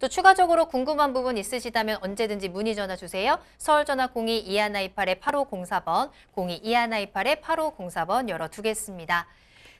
또 추가적으로 궁금한 부분 있으시다면 언제든지 문의 전화 주세요. 서울전화 02-2128-8504번, 02-2128-8504번 열어두겠습니다.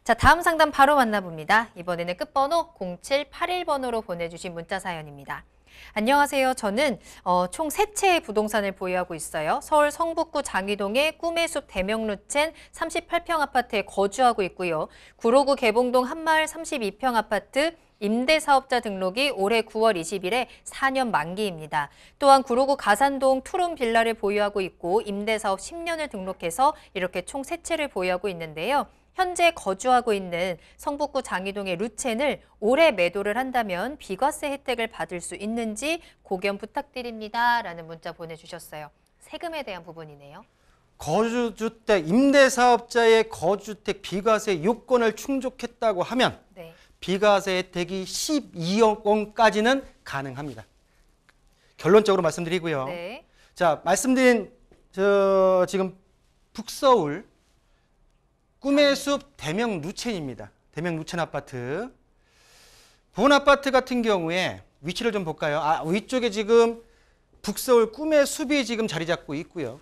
자, 다음 상담 바로 만나봅니다. 이번에는 끝번호 0781번으로 보내주신 문자 사연입니다. 안녕하세요. 저는 어, 총 세채의 부동산을 보유하고 있어요. 서울 성북구 장위동의 꿈의 숲 대명루첸 38평 아파트에 거주하고 있고요. 구로구 개봉동 한마을 32평 아파트 임대사업자 등록이 올해 9월 20일에 4년 만기입니다. 또한 구로구 가산동 투룸 빌라를 보유하고 있고 임대사업 10년을 등록해서 이렇게 총 3채를 보유하고 있는데요. 현재 거주하고 있는 성북구 장희동의 루첸을 올해 매도를 한다면 비과세 혜택을 받을 수 있는지 고견 부탁드립니다. 라는 문자 보내주셨어요. 세금에 대한 부분이네요. 거주주택 임대사업자의 거주택 비과세 요건을 충족했다고 하면 네. 비과세 혜택이 12억 원까지는 가능합니다. 결론적으로 말씀드리고요. 네. 자, 말씀드린 저 지금 북서울 꿈의 네. 숲 대명 누첸입니다. 대명 누첸 아파트. 본 아파트 같은 경우에 위치를 좀 볼까요? 아, 위쪽에 지금 북서울 꿈의 숲이 지금 자리 잡고 있고요.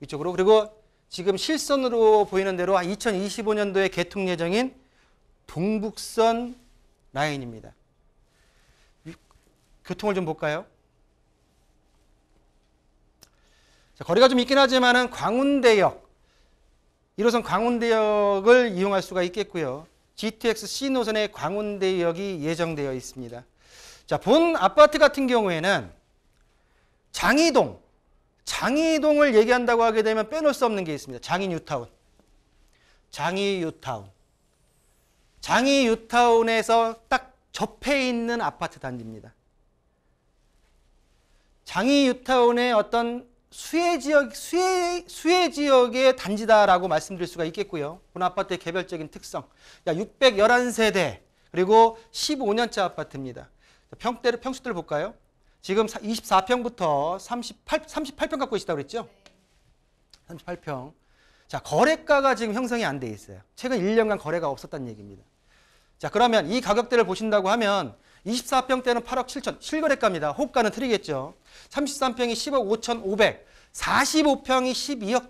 위쪽으로 그리고 지금 실선으로 보이는 대로 2025년도에 개통 예정인 동북선 라인입니다. 교통을 좀 볼까요? 자, 거리가 좀 있긴 하지만 광운대역 1호선 광운대역을 이용할 수가 있겠고요. GTX C 노선의 광운대역이 예정되어 있습니다. 자, 본 아파트 같은 경우에는 장이동, 장이동을 얘기한다고 하게 되면 빼놓을 수 없는 게 있습니다. 장이 뉴타운. 장이 뉴타운. 장이 유타운에서 딱 접해 있는 아파트 단지입니다. 장이 유타운의 어떤 수혜 지역 수혜 수혜 지역의 단지다라고 말씀드릴 수가 있겠고요. 본 아파트의 개별적인 특성. 611세대 그리고 15년째 아파트입니다. 평대를 평수들을 볼까요? 지금 24평부터 38 38평 갖고 있다고 그랬죠? 38평. 자, 거래가가 지금 형성이 안 돼 있어요. 최근 1년간 거래가 없었다는 얘기입니다. 자, 그러면 이 가격대를 보신다고 하면 24평 대는 8억 7천, 실거래가입니다. 호가는 틀리겠죠. 33평이 10억 5천 5백, 45평이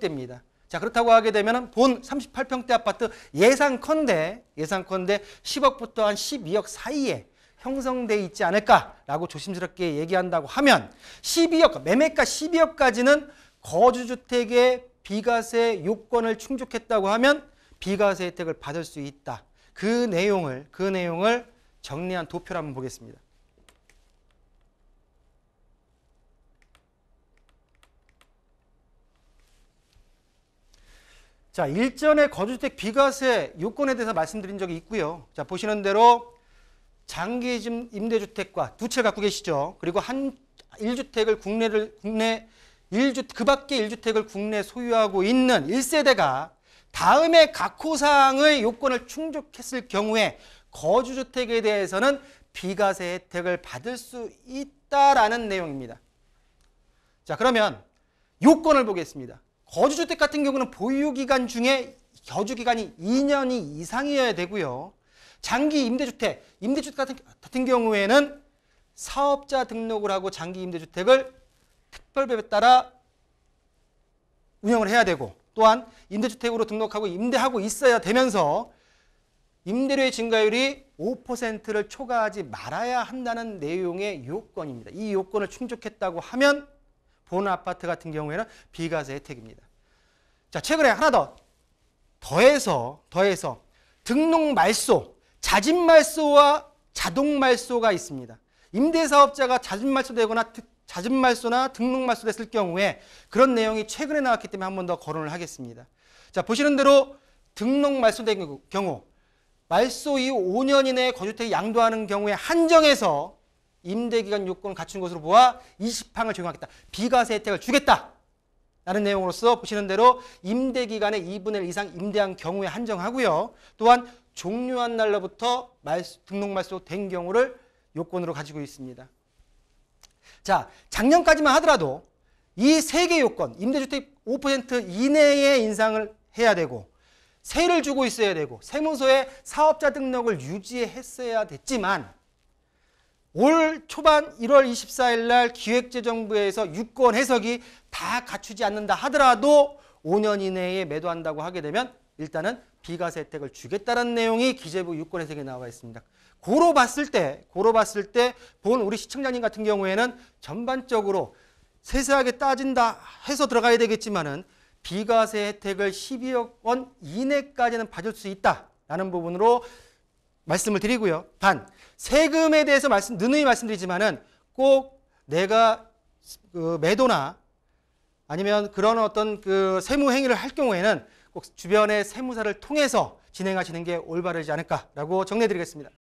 12억대입니다. 자, 그렇다고 하게 되면 본 38평대 아파트 예상컨대, 예상컨대 10억부터 한 12억 사이에 형성돼 있지 않을까라고 조심스럽게 얘기한다고 하면 12억, 매매가 12억까지는 거주주택의 비과세 요건을 충족했다고 하면 비과세 혜택을 받을 수 있다. 그 내용을 그 내용을 정리한 도표를 한번 보겠습니다. 자, 일전에 거주주택 비과세 요건에 대해서 말씀드린 적이 있고요. 자, 보시는 대로 장기 임대주택과 두채 갖고 계시죠. 그리고 한 1주택을 국내를 국내 1주 그 밖에 1주택을 국내 소유하고 있는 1세대가 다음에 각호사항의 요건을 충족했을 경우에 거주주택에 대해서는 비과세 혜택을 받을 수 있다라는 내용입니다. 자 그러면 요건을 보겠습니다. 거주주택 같은 경우는 보유기간 중에 거주기간이 2년이 이상이어야 되고요. 장기 임대주택, 임대주택 같은, 같은 경우에는 사업자 등록을 하고 장기 임대주택을 특별법에 따라 운영을 해야 되고 또한 임대주택으로 등록하고 임대하고 있어야 되면서 임대료의 증가율이 5%를 초과하지 말아야 한다는 내용의 요건입니다. 이 요건을 충족했다고 하면 본 아파트 같은 경우에는 비과세 혜택입니다. 자, 최근에 하나 더 더해서 더해서 등록 말소, 자진 말소와 자동 말소가 있습니다. 임대사업자가 자진 말소되거나 자진 말소나 등록 말소 됐을 경우에 그런 내용이 최근에 나왔기 때문에 한 번 더 거론을 하겠습니다. 자, 보시는 대로 등록 말소된 경우 말소 이후 5년 이내에 거주택 양도하는 경우에 한정해서 임대기간 요건을 갖춘 것으로 보아 20항을 적용하겠다. 비과세 혜택을 주겠다. 라는 내용으로서 보시는 대로 임대기간의 2분의 1 이상 임대한 경우에 한정하고요. 또한 종료한 날로부터 말소, 등록 말소 된 경우를 요건으로 가지고 있습니다. 자, 작년까지만 하더라도 이 세 개 요건, 임대주택 5%이내에 인상을 해야 되고 세를 주고 있어야 되고 세무서에 사업자 등록을 유지했어야 됐지만 올 초반 1월 24일 날 기획재정부에서 유권 해석이 다 갖추지 않는다 하더라도 5년 이내에 매도한다고 하게 되면 일단은 비과세 혜택을 주겠다는 내용이 기재부 유권 해석에 나와 있습니다. 고로 봤을 때, 고로 봤을 때 본 우리 시청자님 같은 경우에는 전반적으로 세세하게 따진다 해서 들어가야 되겠지만은 비과세 혜택을 12억 원 이내까지는 받을 수 있다라는 부분으로 말씀을 드리고요. 단 세금에 대해서 말씀 누누이 말씀드리지만은 꼭 내가 그 매도나 아니면 그런 어떤 그 세무 행위를 할 경우에는 꼭 주변의 세무사를 통해서 진행하시는 게 올바르지 않을까라고 정리해드리겠습니다.